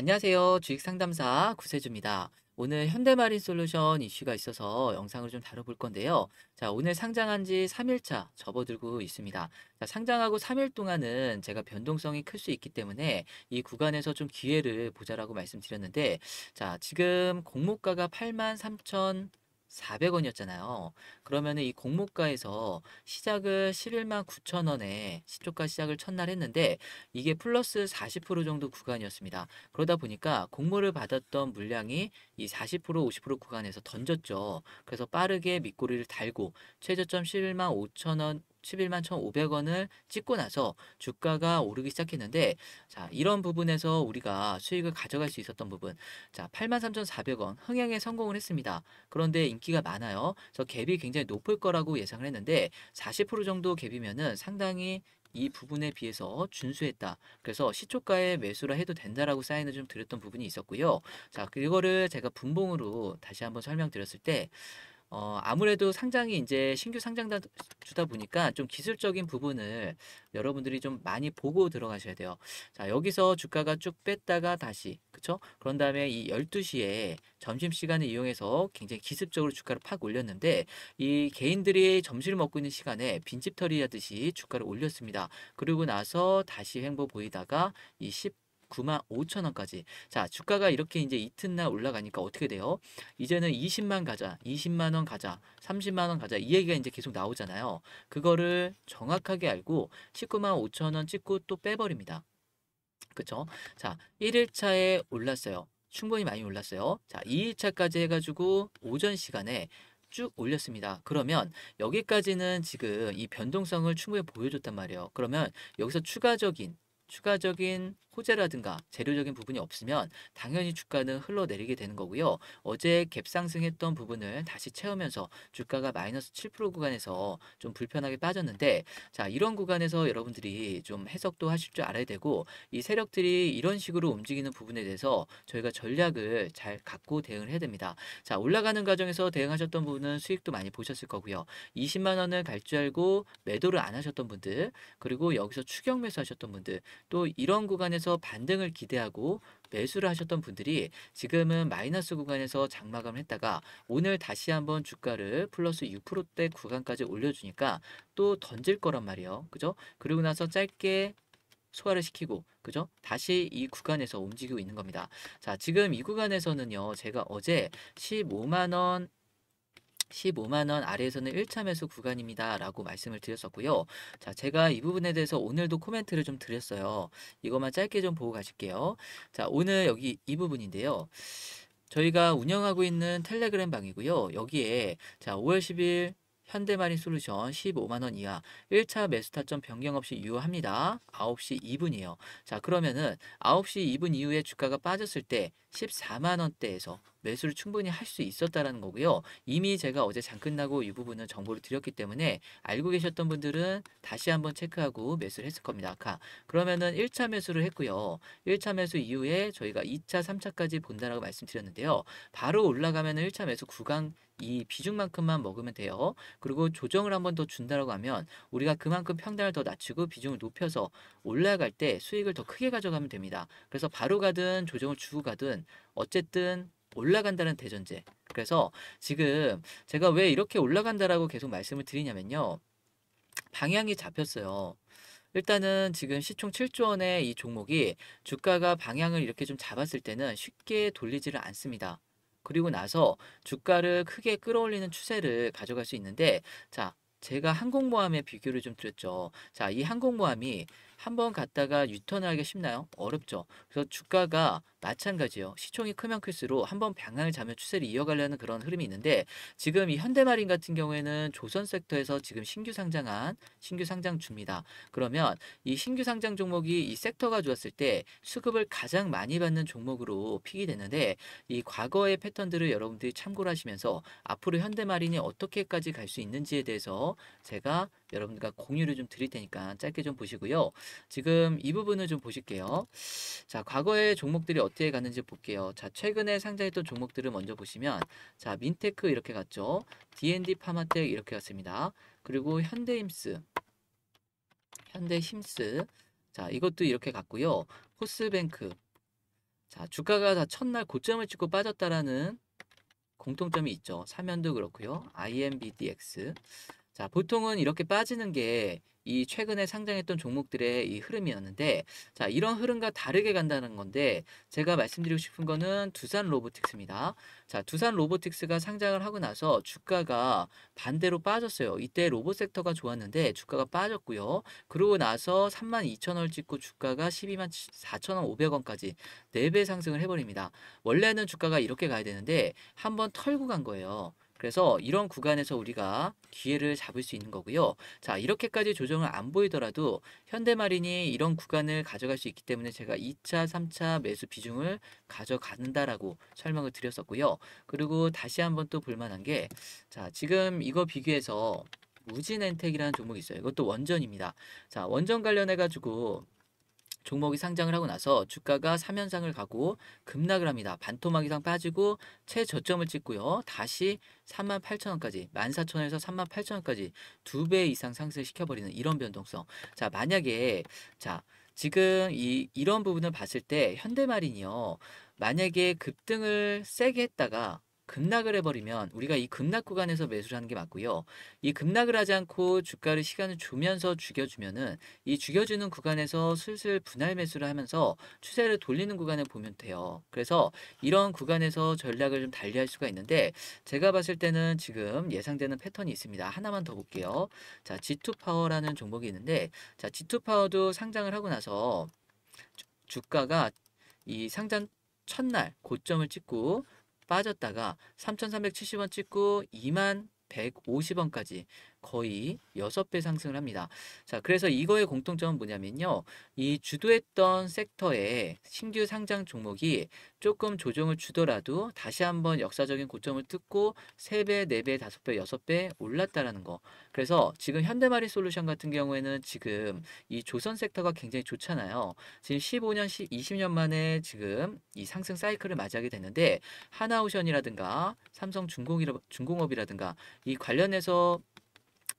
안녕하세요. 주식상담사 구세주입니다. 오늘 현대마린솔루션 이슈가 있어서 영상을 좀 다뤄볼 건데요. 자, 오늘 상장한 지 3일차 접어들고 있습니다. 자, 상장하고 3일 동안은 제가 변동성이 클 수 있기 때문에 이 구간에서 좀 기회를 보자라고 말씀드렸는데 자, 지금 공모가가 8만 3천 4 0 0 원이었잖아요 그러면이 공모가에서 시작을 1 1만9천원에 시초가 시작을 첫날 했는데 이게 플러스 40% 정도 구간이었습니다. 그러다 보니까 공모를 받았던 물량이 이 40% 50% 구간에서 던졌죠. 그래서 빠르게 밑꼬리를 달고 최저점 1 1만5천원 11만 1,500원을 찍고 나서 주가가 오르기 시작했는데 자, 이런 부분에서 우리가 수익을 가져갈 수 있었던 부분. 자, 8 3,400원 흥행에 성공을 했습니다. 그런데 인기가 많아요. 저 갭이 굉장히 높을 거라고 예상을 했는데 40% 정도 갭이면은 상당히 이 부분에 비해서 준수했다. 그래서 시초가에 매수를 해도 된다라고 사인을 좀 드렸던 부분이 있었고요. 자, 그거를 제가 분봉으로 다시 한번 설명드렸을 때 어, 아무래도 상장이 이제 신규 상장다 주다 보니까 좀 기술적인 부분을 여러분들이 좀 많이 보고 들어가셔야 돼요. 자, 여기서 주가가 쭉 뺐다가 다시, 그쵸? 그런 다음에 이 12시에 점심시간을 이용해서 굉장히 기습적으로 주가를 팍 올렸는데 이 개인들이 점심을 먹고 있는 시간에 빈집털이 하듯이 주가를 올렸습니다. 그리고 나서 다시 횡보 보이다가 이10 9만 5천 원까지. 자, 주가가 이렇게 이제 이튿날 올라가니까 어떻게 돼요? 이제는 20만 가자, 20만 원 가자, 30만 원 가자 이 얘기가 이제 계속 나오잖아요. 그거를 정확하게 알고 19만 5천 원 찍고 또 빼버립니다. 그쵸? 자, 1일차에 올랐어요. 충분히 많이 올랐어요. 자, 2일차까지 해가지고 오전 시간에 쭉 올렸습니다. 그러면 여기까지는 지금 이 변동성을 충분히 보여줬단 말이에요. 그러면 여기서 추가적인 추가적인 호재라든가 재료적인 부분이 없으면 당연히 주가는 흘러내리게 되는 거고요. 어제 갭상승했던 부분을 다시 채우면서 주가가 마이너스 7% 구간에서 좀 불편하게 빠졌는데 자 이런 구간에서 여러분들이 좀 해석도 하실 줄 알아야 되고 이 세력들이 이런 식으로 움직이는 부분에 대해서 저희가 전략을 잘 갖고 대응을 해야 됩니다. 자 올라가는 과정에서 대응하셨던 부분은 수익도 많이 보셨을 거고요. 20만 원을 갈 줄 알고 매도를 안 하셨던 분들 그리고 여기서 추경 매수하셨던 분들 또 이런 구간에서 구간에서 반등을 기대하고 매수를 하셨던 분들이 지금은 마이너스 구간에서 장마감을 했다가 오늘 다시 한번 주가를 플러스 6%대 구간까지 올려주니까 또 던질 거란 말이에요. 그죠? 그리고 나서 짧게 소화를 시키고 그죠? 다시 이 구간에서 움직이고 있는 겁니다. 자, 지금 이 구간에서는요. 제가 어제 15만 원 15만 원 아래에서는 1차 매수 구간입니다라고 말씀을 드렸었고요. 자, 제가 이 부분에 대해서 오늘도 코멘트를 좀 드렸어요. 이것만 짧게 좀 보고 가실게요. 자, 오늘 여기 이 부분인데요. 저희가 운영하고 있는 텔레그램 방이고요. 여기에 자, 5월 10일 현대마린 솔루션 15만원 이하 1차 매수 타점 변경 없이 유효합니다. 9시 2분이에요. 자 그러면은 9시 2분 이후에 주가가 빠졌을 때 14만 원대에서 매수를 충분히 할 수 있었다라는 거고요. 이미 제가 어제 장 끝나고 이 부분은 정보를 드렸기 때문에 알고 계셨던 분들은 다시 한번 체크하고 매수를 했을 겁니다. 아까 그러면은 1차 매수를 했고요. 1차 매수 이후에 저희가 2차, 3차까지 본다라고 말씀드렸는데요. 바로 올라가면은 1차 매수 구간 이 비중만큼만 먹으면 돼요. 그리고 조정을 한번 더 준다라고 하면 우리가 그만큼 평단을 더 낮추고 비중을 높여서 올라갈 때 수익을 더 크게 가져가면 됩니다. 그래서 바로 가든 조정을 주고 가든 가은 어쨌든 올라간다는 대전제. 그래서 지금 제가 왜 이렇게 올라간다라고 계속 말씀을 드리냐면요. 방향이 잡혔어요. 일단은 지금 시총 7조 원의 이 종목이 주가가 방향을 이렇게 좀 잡았을 때는 쉽게 돌리지를 않습니다. 그리고 나서 주가를 크게 끌어올리는 추세를 가져갈 수 있는데 자 제가 항공모함에 비교를 좀 드렸죠. 자, 이 항공모함이 한번 갔다가 유턴하기가 쉽나요? 어렵죠. 그래서 주가가 마찬가지예요. 시총이 크면 클수록 한 번 방향을 잡으면 추세를 이어가려는 그런 흐름이 있는데 지금 이 현대마린 같은 경우에는 조선 섹터에서 지금 신규 상장한 신규 상장 줍니다. 그러면 이 신규 상장 종목이 이 섹터가 좋았을 때 수급을 가장 많이 받는 종목으로 픽이 됐는데 이 과거의 패턴들을 여러분들이 참고를 하시면서 앞으로 현대마린이 어떻게까지 갈 수 있는지에 대해서 제가 여러분들과 공유를 좀 드릴 테니까 짧게 좀 보시고요. 지금 이 부분을 좀 보실게요. 자, 과거의 종목들이 어떻게 갔는지 볼게요. 자, 최근에 상장했던 종목들을 먼저 보시면 자, 민테크 이렇게 갔죠. D&D 파마텍 이렇게 갔습니다. 그리고 현대힘스 현대힘스 자, 이것도 이렇게 갔고요. 호스뱅크 자, 주가가 다 첫날 고점을 찍고 빠졌다라는 공통점이 있죠. 사면도 그렇고요. IMBDX 자, 보통은 이렇게 빠지는 게 이 최근에 상장했던 종목들의 이 흐름이었는데 자, 이런 흐름과 다르게 간다는 건데 제가 말씀드리고 싶은 거는 두산 로보틱스입니다. 자, 두산 로보틱스가 상장을 하고 나서 주가가 반대로 빠졌어요. 이때 로봇 섹터가 좋았는데 주가가 빠졌고요. 그러고 나서 32,000원을 찍고 주가가 12만 4,500원까지 4배 상승을 해버립니다. 원래는 주가가 이렇게 가야 되는데 한번 털고 간 거예요. 그래서 이런 구간에서 우리가 기회를 잡을 수 있는 거고요. 자 이렇게까지 조정을 안 보이더라도 현대마린이 이런 구간을 가져갈 수 있기 때문에 제가 2차, 3차 매수 비중을 가져간다라고 설명을 드렸었고요. 그리고 다시 한번 또 볼만한 게 자 지금 이거 비교해서 우진엔텍이라는 종목이 있어요. 이것도 원전입니다. 자 원전 관련해가지고 종목이 상장을 하고 나서 주가가 3연상을 가고 급락을 합니다. 반토막 이상 빠지고 최저점을 찍고요. 다시 3 8 0원까지1 4 0원에서3 8 0원까지두 배 이상 상승 시켜버리는 이런 변동성. 자 만약에 자 지금 이 이런 부분을 봤을 때 현대마린이요. 만약에 급등을 세게 했다가 급락을 해버리면 우리가 이 급락 구간에서 매수를 하는 게 맞고요. 이 급락을 하지 않고 주가를 시간을 주면서 죽여주면은 이 죽여주는 구간에서 슬슬 분할 매수를 하면서 추세를 돌리는 구간을 보면 돼요. 그래서 이런 구간에서 전략을 좀 달리할 수가 있는데 제가 봤을 때는 지금 예상되는 패턴이 있습니다. 하나만 더 볼게요. 자, G2 파워라는 종목이 있는데 자, G2 파워도 상장을 하고 나서 주, 주가가 이 상장 첫날 고점을 찍고 빠졌다가 3,370원 찍고 2만 150원까지 거의 6배 상승을 합니다. 자, 그래서 이거의 공통점은 뭐냐면요. 이 주도했던 섹터의 신규 상장 종목이 조금 조정을 주더라도 다시 한번 역사적인 고점을 뜯고 3배, 4배, 5배, 6배 올랐다라는 거. 그래서 지금 현대마리 솔루션 같은 경우에는 지금 이 조선 섹터가 굉장히 좋잖아요. 지금 15년, 20년 만에 지금 이 상승 사이클을 맞이하게 됐는데 하나우션이라든가 삼성중공업이라든가 이 관련해서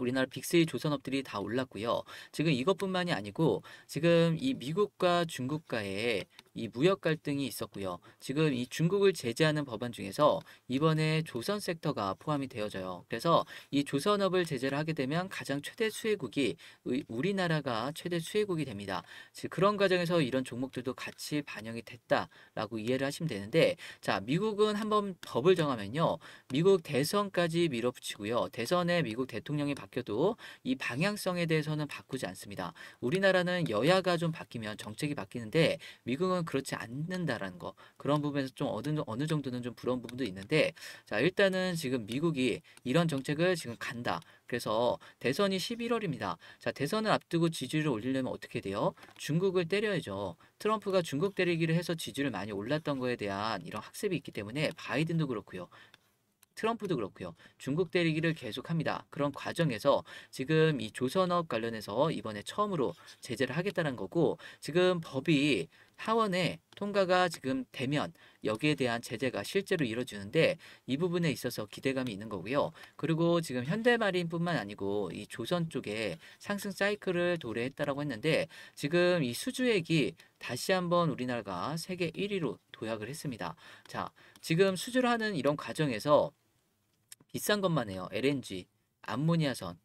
우리나라 빅3 조선업들이 다 올랐고요. 지금 이것뿐만이 아니고 지금 이 미국과 중국과의 이 무역 갈등이 있었고요. 지금 이 중국을 제재하는 법안 중에서 이번에 조선 섹터가 포함이 되어져요. 그래서 이 조선업을 제재를 하게 되면 가장 최대 수혜국이 우리나라가 최대 수혜국이 됩니다. 즉 그런 과정에서 이런 종목들도 같이 반영이 됐다라고 이해를 하시면 되는데 자 미국은 한번 법을 정하면요. 미국 대선까지 밀어붙이고요. 대선에 미국 대통령이 바뀌어도 이 방향성에 대해서는 바꾸지 않습니다. 우리나라는 여야가 좀 바뀌면 정책이 바뀌는데 미국은 사람은 그렇지 않는다라는 거 그런 부분에서 좀 어느, 어느 정도는 좀 부러운 부분도 있는데 자 일단은 지금 미국이 이런 정책을 지금 간다 그래서 대선이 11월입니다. 자 대선을 앞두고 지지를 올리려면 어떻게 돼요? 중국을 때려야죠. 트럼프가 중국 때리기를 해서 지지를 많이 올랐던 거에 대한 이런 학습이 있기 때문에 바이든도 그렇고요. 트럼프도 그렇고요. 중국 때리기를 계속합니다. 그런 과정에서 지금 이 조선업 관련해서 이번에 처음으로 제재를 하겠다는 거고 지금 법이 하원의 통과가 지금 되면 여기에 대한 제재가 실제로 이루어지는데이 부분에 있어서 기대감이 있는 거고요. 그리고 지금 현대마린뿐만 아니고 이 조선 쪽에 상승 사이클을 도래했다라고 했는데 지금 이 수주액이 다시 한번 우리나라가 세계 1위로 도약을 했습니다. 자, 지금 수주를 하는 이런 과정에서 비싼 것만 해요. LNG, 암모니아선,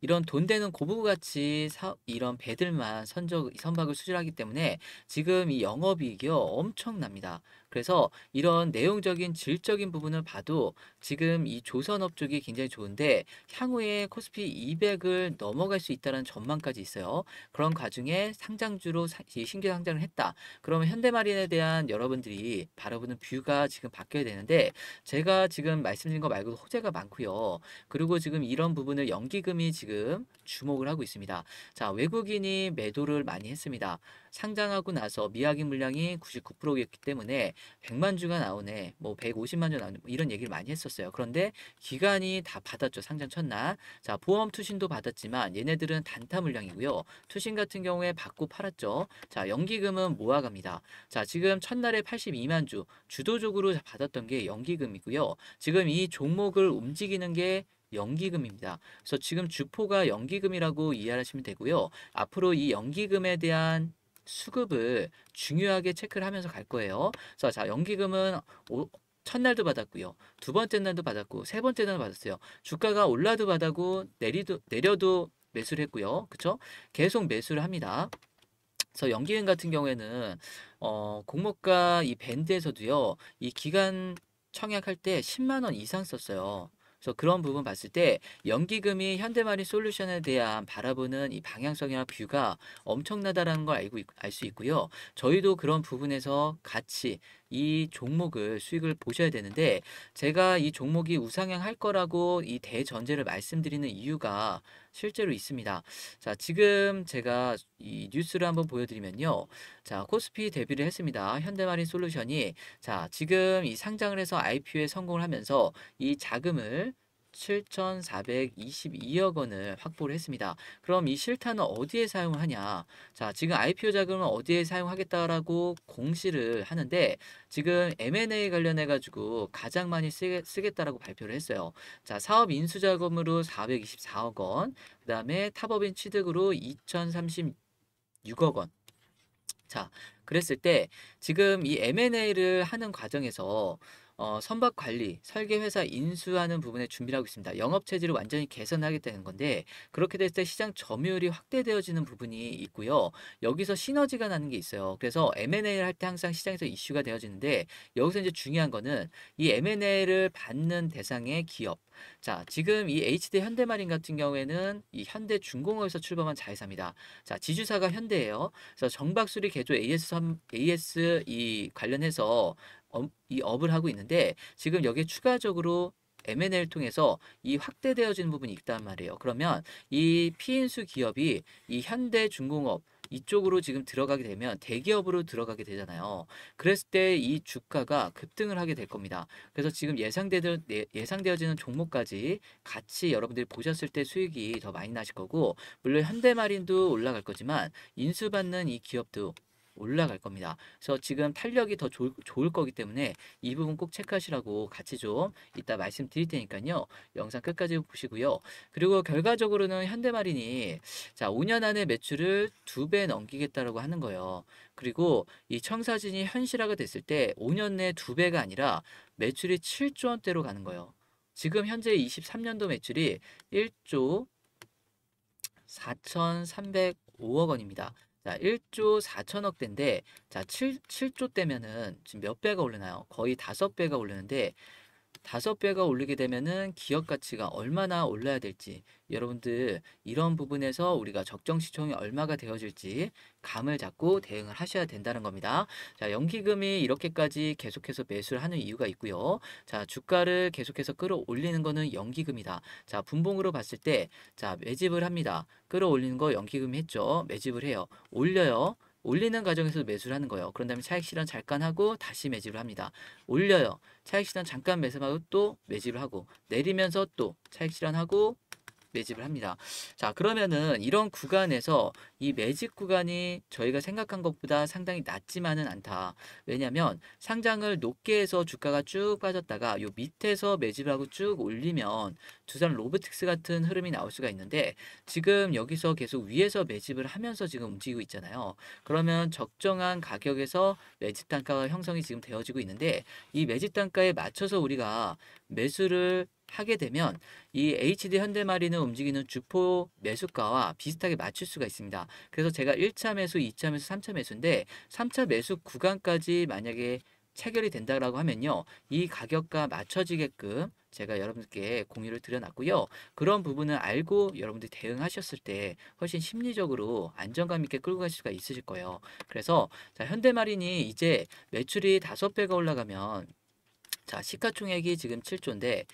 이런 돈 되는 고부같이 이런 배들만 선적, 선박을 수주하기 때문에 지금 이영업이익이 엄청납니다. 그래서 이런 내용적인 질적인 부분을 봐도 지금 이 조선업 쪽이 굉장히 좋은데 향후에 코스피 200을 넘어갈 수 있다는 전망까지 있어요. 그런 과중에 상장주로 신규 상장을 했다. 그러면 현대마린에 대한 여러분들이 바라보는 뷰가 지금 바뀌어야 되는데 제가 지금 말씀드린 거 말고도 호재가 많고요. 그리고 지금 이런 부분을 연기금이 지금 지금 주목을 하고 있습니다. 자, 외국인이 매도를 많이 했습니다. 상장하고 나서 미확인 물량이 99%였기 때문에 100만 주가 나오네, 뭐 150만 주 나오네, 뭐 이런 얘기를 많이 했었어요. 그런데 기간이 다 받았죠. 상장 첫날. 자, 보험 투신도 받았지만 얘네들은 단타 물량이고요. 투신 같은 경우에 받고 팔았죠. 자, 연기금은 모아갑니다. 자, 지금 첫날에 82만 주, 주도적으로 받았던 게 연기금이고요. 지금 이 종목을 움직이는 게 연기금입니다. 그래서 지금 주포가 연기금이라고 이해하시면 되고요. 앞으로 이 연기금에 대한 수급을 중요하게 체크를 하면서 갈 거예요. 그래서 자, 연기금은 오, 첫날도 받았고요. 두 번째 날도 받았고 세 번째 날도 받았어요. 주가가 올라도 받았고 내리도 내려도 매수를 했고요. 그렇죠? 계속 매수를 합니다. 그래서 연기금 같은 경우에는 어, 공모가 이 밴드에서도요. 이 기간 청약할 때 10만 원 이상 썼어요. 그래서 그런 부분 봤을 때 연기금이 현대마린 솔루션에 대한 바라보는 이 방향성이나 뷰가 엄청나다라는 걸 알고 알 수 있고요. 저희도 그런 부분에서 같이 이 종목을 수익을 보셔야 되는데 제가 이 종목이 우상향할 거라고 이 대전제를 말씀드리는 이유가 실제로 있습니다. 자, 지금 제가 이 뉴스를 한번 보여드리면요. 자, 코스피 데뷔를 했습니다. 현대마린 솔루션이 자, 지금 이 상장을 해서 IPO에 성공을 하면서 이 자금을 7,422억 원을 확보를 했습니다. 그럼 이실탄은 어디에 사용하냐? 자, 지금 IPO 자금은 어디에 사용하겠다라고 공시를 하는데 지금 M&A 관련해 가지고 가장 많이 쓰겠다라고 발표를 했어요. 자, 사업 인수 자금으로 424억 원, 그다음에 탑업인 취득으로 2,030 6억 원. 자, 그랬을 때 지금 이 M&A를 하는 과정에서 어, 선박 관리, 설계 회사 인수하는 부분에 준비를 하고 있습니다. 영업 체질을 완전히 개선하겠다는 건데 그렇게 됐을 때 시장 점유율이 확대되어지는 부분이 있고요. 여기서 시너지가 나는 게 있어요. 그래서 M&A를 할 때 항상 시장에서 이슈가 되어지는데 여기서 이제 중요한 거는 이 M&A를 받는 대상의 기업 자, 지금 이 HD 현대마린 같은 경우에는 이 현대 중공업에서 출범한 자회사입니다. 자, 지주사가 현대예요. 그래서 정박수리 개조 AS AS 이 관련해서 업, 이 업을 하고 있는데 지금 여기에 추가적으로 M&A를 통해서 이 확대되어진 부분이 있단 말이에요. 그러면 이 피인수 기업이 이 현대중공업 이쪽으로 지금 들어가게 되면 대기업으로 들어가게 되잖아요. 그랬을 때 이 주가가 급등을 하게 될 겁니다. 그래서 지금 예상되, 예, 예상되어지는 종목까지 같이 여러분들이 보셨을 때 수익이 더 많이 나실 거고 물론 현대마린도 올라갈 거지만 인수받는 이 기업도 올라갈 겁니다. 그래서 지금 탄력이 더 좋, 좋을 거기 때문에 이 부분 꼭 체크하시라고 같이 좀 이따 말씀드릴 테니까요. 영상 끝까지 보시고요. 그리고 결과적으로는 현대마린이 자 5년 안에 매출을 두 배 넘기겠다라고 하는 거예요. 그리고 이 청사진이 현실화가 됐을 때 5년 내 두 배가 아니라 매출이 7조 원대로 가는 거예요. 지금 현재 23년도 매출이 1조 4,305억 원입니다. 자, 1조 4천억 대인데 자, 7, 7조 대면은 지금 몇 배가 오르나요? 거의 5배가 오르는데 다섯 배가 올리게 되면은 기업 가치가 얼마나 올라야 될지 여러분들 이런 부분에서 우리가 적정 시총이 얼마가 되어질지 감을 잡고 대응을 하셔야 된다는 겁니다. 자, 연기금이 이렇게까지 계속해서 매수를 하는 이유가 있고요. 자, 주가를 계속해서 끌어올리는 거는 연기금이다. 자, 분봉으로 봤을 때 자, 매집을 합니다. 끌어올리는 거연기금 했죠. 매집을 해요. 올려요. 올리는 과정에서 매수를 하는 거예요. 그런 다음에 차익 실현 잠깐 하고 다시 매집을 합니다. 올려요. 차익 실현 잠깐 매수하고 또 매집을 하고 내리면서 또 차익 실현하고 매집을 합니다. 자, 그러면은 이런 구간에서 이 매집 구간이 저희가 생각한 것보다 상당히 낮지만은 않다. 왜냐면 상장을 높게 해서 주가가 쭉 빠졌다가 요 밑에서 매집하고 쭉 올리면 두산 로보틱스 같은 흐름이 나올 수가 있는데 지금 여기서 계속 위에서 매집을 하면서 지금 움직이고 있잖아요. 그러면 적정한 가격에서 매집 단가가 형성이 지금 되어지고 있는데 이 매집 단가에 맞춰서 우리가 매수를 하게 되면 이 HD 현대마리는 움직이는 주포 매수가와 비슷하게 맞출 수가 있습니다. 그래서 제가 1차 매수, 2차 매수, 3차 매수인데 3차 매수 구간까지 만약에 체결이 된다라고 하면요. 이 가격과 맞춰지게끔 제가 여러분께 공유를 드려놨고요. 그런 부분을 알고 여러분들이 대응하셨을 때 훨씬 심리적으로 안정감 있게 끌고 갈 수가 있으실 거예요. 그래서 자, 현대마린이 이제 매출이 5 배가 올라가면 자, 시가총액이 지금 7조인데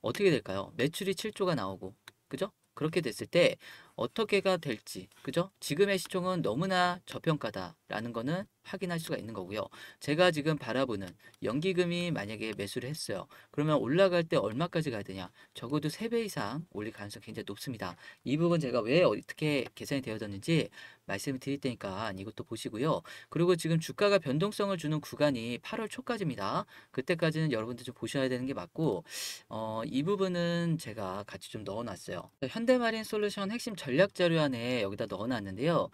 어떻게 될까요? 매출이 7조가 나오고 그죠? 그렇게 됐을 때 어떻게가 될지 그죠? 지금의 시총은 너무나 저평가다라는 거는 확인할 수가 있는 거고요. 제가 지금 바라보는 연기금이 만약에 매수를 했어요. 그러면 올라갈 때 얼마까지 가야 되냐? 적어도 3배 이상 올릴 가능성이 굉장히 높습니다. 이 부분 제가 왜 어떻게 계산이 되어졌는지 말씀을 드릴 테니까 이것도 보시고요. 그리고 지금 주가가 변동성을 주는 구간이 8월 초까지입니다. 그때까지는 여러분들 좀 보셔야 되는 게 맞고 어, 이 부분은 제가 같이 좀 넣어놨어요. 현대마린 솔루션 핵심 전략 자료 안에 여기다 넣어놨는데요.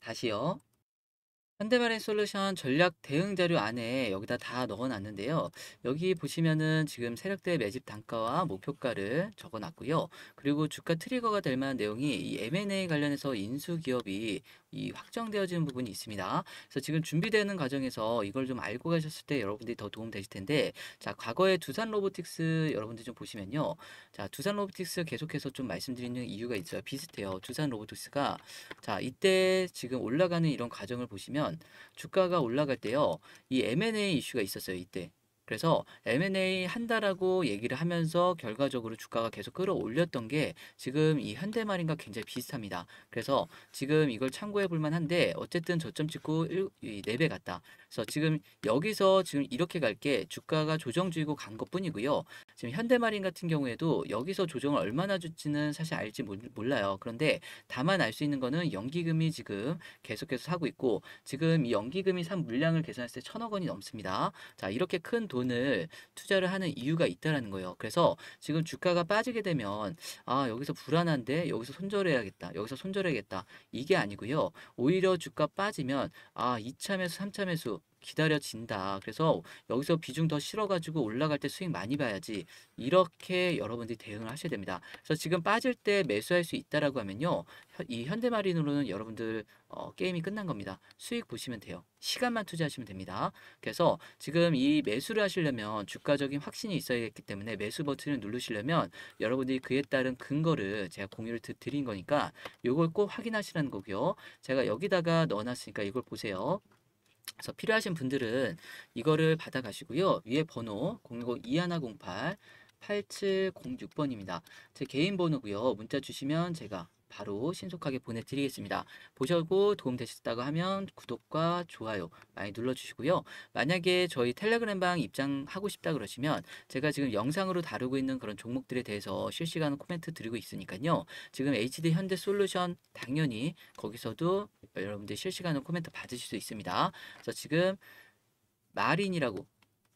다시요. 현대말의 솔루션 전략 대응 자료 안에 여기다 다 넣어놨는데요. 여기 보시면은 지금 세력대 매집 단가와 목표가를 적어놨고요. 그리고 주가 트리거가 될 만한 내용이 이 M&A 관련해서 인수 기업이 이 확정되어지는 부분이 있습니다. 그래서 지금 준비되는 과정에서 이걸 좀 알고 가셨을 때 여러분들이 더 도움 되실 텐데, 자 과거에 두산 로보틱스 여러분들 좀 보시면요. 자 두산 로보틱스 계속해서 좀 말씀드리는 이유가 있어요. 비슷해요. 두산 로보틱스가 자 이때 지금 올라가는 이런 과정을 보시면 보면 주가가 올라갈 때요. 이 M&A 이슈가 있었어요. 이때. 그래서 M&A 한다라고 얘기를 하면서 결과적으로 주가가 계속 끌어올렸던 게 지금 이 현대마린과 굉장히 비슷합니다. 그래서 지금 이걸 참고해 볼 만한데 어쨌든 저점 찍고 4배 갔다. 그래서 지금 여기서 지금 이렇게 갈 게 주가가 조정 주이고 간 것뿐이고요. 지금 현대마린 같은 경우에도 여기서 조정을 얼마나 줄지는 사실 알지 몰라요. 그런데 다만 알 수 있는 거는 연기금이 지금 계속해서 사고 있고 지금 이 연기금이 산 물량을 계산했을 때 천억 원이 넘습니다. 자 이렇게 큰 돈. 돈을 투자를 하는 이유가 있다라는 거예요. 그래서 지금 주가가 빠지게 되면 아 여기서 불안한데 여기서 손절해야겠다. 여기서 손절해야겠다. 이게 아니고요. 오히려 주가 빠지면 아 2차 매수, 3차 매수 기다려진다. 그래서 여기서 비중 더 실어가지고 올라갈 때 수익 많이 봐야지. 이렇게 여러분들이 대응을 하셔야 됩니다. 그래서 지금 빠질 때 매수할 수 있다라고 하면요. 이 현대마린으로는 여러분들 어, 게임이 끝난 겁니다. 수익 보시면 돼요. 시간만 투자하시면 됩니다. 그래서 지금 이 매수를 하시려면 주가적인 확신이 있어야겠기 때문에 매수 버튼을 누르시려면 여러분들이 그에 따른 근거를 제가 공유를 드린 거니까 이걸 꼭 확인하시라는 거고요. 제가 여기다가 넣어놨으니까 이걸 보세요. 그래서 필요하신 분들은 이거를 받아가시고요. 위에 번호 010-2108 8706번입니다. 제 개인 번호고요. 문자 주시면 제가 바로 신속하게 보내드리겠습니다. 보셔고 도움되셨다고 하면 구독과 좋아요 많이 눌러주시고요. 만약에 저희 텔레그램방 입장하고 싶다 그러시면 제가 지금 영상으로 다루고 있는 그런 종목들에 대해서 실시간 코멘트 드리고 있으니까요. 지금 HD 현대 솔루션 당연히 거기서도 여러분들 실시간으로 코멘트 받으실 수 있습니다. 자, 지금 마린이라고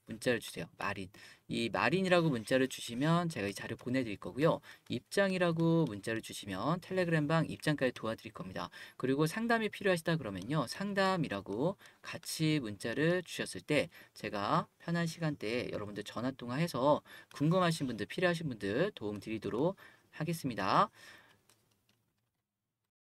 문자를 주세요. 마린. 이 마린이라고 문자를 주시면 제가 이 자료 보내드릴 거고요. 입장이라고 문자를 주시면 텔레그램방 입장까지 도와드릴 겁니다. 그리고 상담이 필요하시다 그러면요. 상담이라고 같이 문자를 주셨을 때 제가 편한 시간대에 여러분들 전화 통화해서 궁금하신 분들, 필요하신 분들 도움 드리도록 하겠습니다.